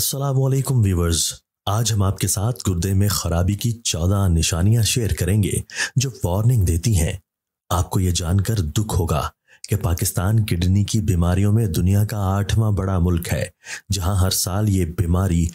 Aslam viewers आज हम आपके साथ गुर्दे में खराबी की चौदह निशानियां शेयर करेंगे जो वार्निंग देती हैं आपको ये जानकर दुख होगा कि पाकिस्तान किडनी की बीमारियों में दुनिया का आठवां बड़ा मुल्क है जहां हर साल ये बीमारी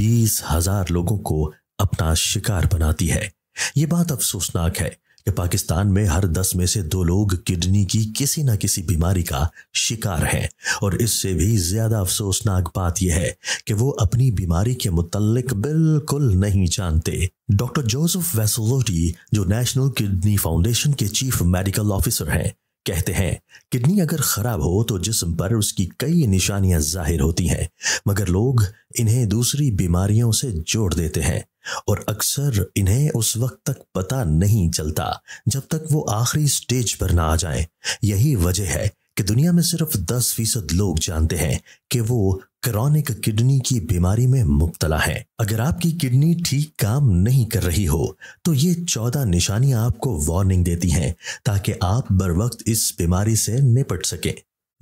बीस हजार लोगों को अपना शिकार बनाती है ये बात अफसोसनाक है कि पाकिस्तान में हर दस में से दो लोग किडनी की किसी न किसी बीमारी का शिकार हैं और इससे भी ज्यादा अफसोसनाक बात यह है कि वो अपनी बीमारी के मुतलक बिल्कुल नहीं जानते डॉक्टर जोसेफ वेसोलोटी जो नेशनल किडनी फाउंडेशन के चीफ मेडिकल ऑफिसर हैं कहते हैं किडनी अगर खराब हो तो जिस्म पर उसकी कई निशानियां जाहिर होती हैं मगर लोग इन्हें दूसरी बीमारियों से जोड़ देते हैं और अक्सर इन्हें उस वक्त तक पता नहीं चलता जब तक वो आखिरी स्टेज पर ना आ जाएं। यही वजह है कि दुनिया में सिर्फ 10 फीसद लोग जानते हैं कि वो क्रॉनिक किडनी की बीमारी में मुबतला है अगर आपकी किडनी ठीक काम नहीं कर रही हो तो ये चौदह निशानियां आपको वार्निंग देती हैं ताकि आप बर वक्त इस बीमारी से निपट सकें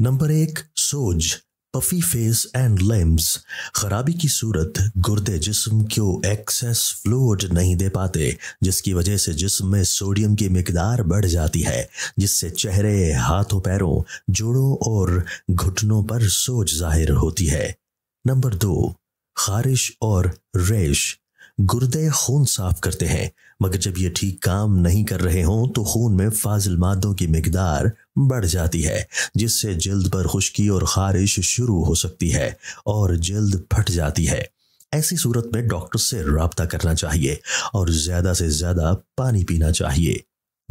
नंबर एक सोज पफी फेस एंड लेम्स खराबी की सूरत गुर्दे जिस्म को एक्सेस फ्लूड नहीं दे पाते जिसकी वजह से जिस्म में सोडियम की मकदार बढ़ जाती है जिससे चेहरे हाथों पैरों जोड़ों और घुटनों पर सोच जाहिर होती है नंबर दो खारिश और रेश गुर्दे खून साफ करते हैं मगर जब ये ठीक काम नहीं कर रहे हों तो खून में फाजिल मादों की मकदार बढ़ जाती है जिससे जल्द पर खुश्की और खारिश शुरू हो सकती है और जल्द फट जाती है ऐसी सूरत में डॉक्टर से रबता करना चाहिए और ज़्यादा से ज़्यादा पानी पीना चाहिए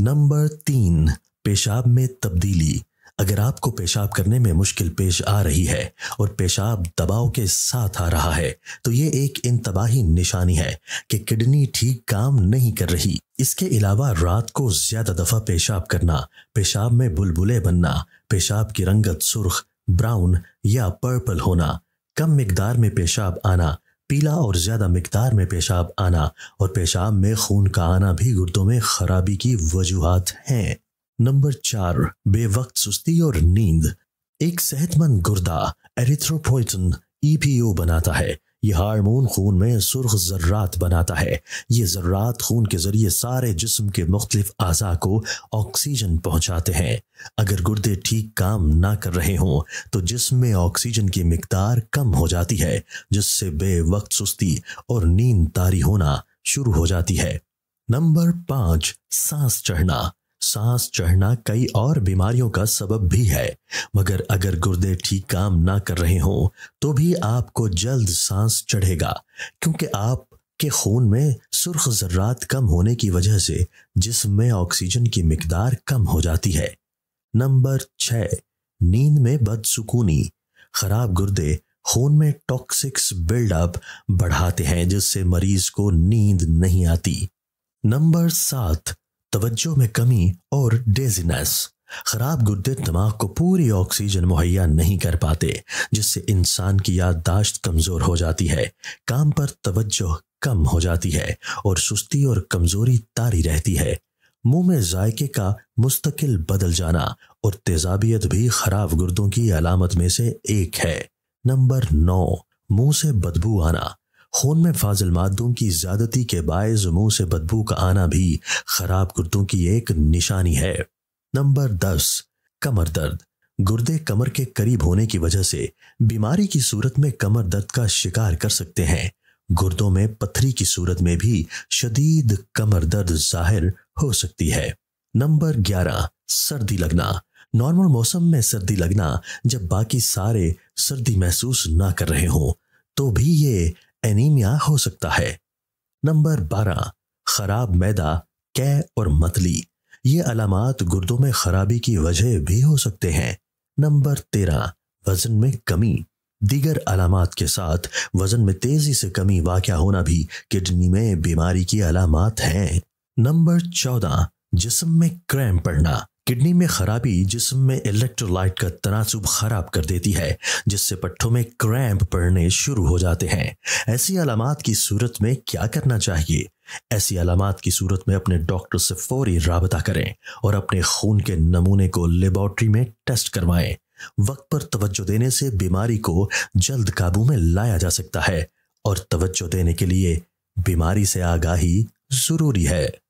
नंबर तीन पेशाब में तब्दीली अगर आपको पेशाब करने में मुश्किल पेश आ रही है और पेशाब दबाव के साथ आ रहा है तो ये एक इंतबाही निशानी है कि किडनी ठीक काम नहीं कर रही इसके अलावा रात को ज्यादा दफा पेशाब करना पेशाब में बुलबुले बनना पेशाब की रंगत सुर्ख ब्राउन या पर्पल होना कम मकदार में पेशाब आना पीला और ज़्यादा मकदार में पेशाब आना और पेशाब में खून का आना भी गुर्दों में खराबी की वजूहत हैं नंबर चार बेवक्त सुस्ती और नींद एक सेहतमंद गुर्दा एरिथ्रोपोइटन ईपीओ e बनाता है यह हार्मोन खून में सुर्ख जर्रात बनाता है ये जर्रात खून के जरिए सारे जिस्म के मुख्तलिफ अज़ा को ऑक्सीजन पहुंचाते हैं अगर गुर्दे ठीक काम ना कर रहे हों तो जिस्म में ऑक्सीजन की मकदार कम हो जाती है जिससे बेवक्त सुस्ती और नींद तारी होना शुरू हो जाती है नंबर पाँच सांस चढ़ना सांस चढ़ना कई और बीमारियों का सबब भी है मगर अगर गुर्दे ठीक काम ना कर रहे हों तो भी आपको जल्द सांस चढ़ेगा क्योंकि आप के खून में सुर्ख जर्रात कम होने की वजह से जिसम में ऑक्सीजन की मकदार कम हो जाती है नंबर छ नींद में बदसुकूनी खराब गुर्दे खून में टॉक्सिक्स बिल्डअप बढ़ाते हैं जिससे मरीज को नींद नहीं आती नंबर सात तवज्जो में कमी और डेजीनेस खराब गुर्दे दिमाग को पूरी ऑक्सीजन मुहैया नहीं कर पाते जिससे इंसान की याददाश्त कमज़ोर हो जाती है काम पर तवज्जो कम हो जाती है और सुस्ती और कमज़ोरी तारी रहती है मुंह में जायके का मुस्तकिल बदल जाना और तेजाबियत भी खराब गुर्दों की अलामत में से एक है नंबर नौ मुंह से बदबू आना खून में फाजिल मादों की ज्यादती के बायस मुंह से बदबू का आना भी खराब गुर्दों की एक निशानी है नंबर दस कमर दर्द गुर्दे कमर के करीब होने की वजह से बीमारी की सूरत में कमर दर्द का शिकार कर सकते हैं गुर्दों में पथरी की सूरत में भी शदीद कमर दर्द जाहिर हो सकती है नंबर ग्यारह सर्दी लगना नॉर्मल मौसम में सर्दी लगना जब बाकी सारे सर्दी महसूस ना कर रहे हों तो भी ये एनीमिया हो सकता है नंबर बारह खराब मैदा कै और मतली ये अलामत गुर्दों में खराबी की वजह भी हो सकते हैं नंबर तेरह वजन में कमी दीगर अलामत के साथ वजन में तेजी से कमी वाक़ होना भी किडनी में बीमारी की अलामत हैं नंबर चौदह जिसम में क्रैम पड़ना किडनी में खराबी जिसम में इलेक्ट्रोलाइट का तनासुब खराब कर देती है जिससे पट्ठों में क्रैम्प पड़ने शुरू हो जाते हैं ऐसी अलामत की सूरत में क्या करना चाहिए ऐसी अलामत की सूरत में अपने डॉक्टर से फौरी रबता करें और अपने खून के नमूने को लेबॉर्ट्री में टेस्ट करवाएं वक्त पर तवज्जो देने से बीमारी को जल्द काबू में लाया जा सकता है और तवज्जो देने के लिए बीमारी से आगाही जरूरी है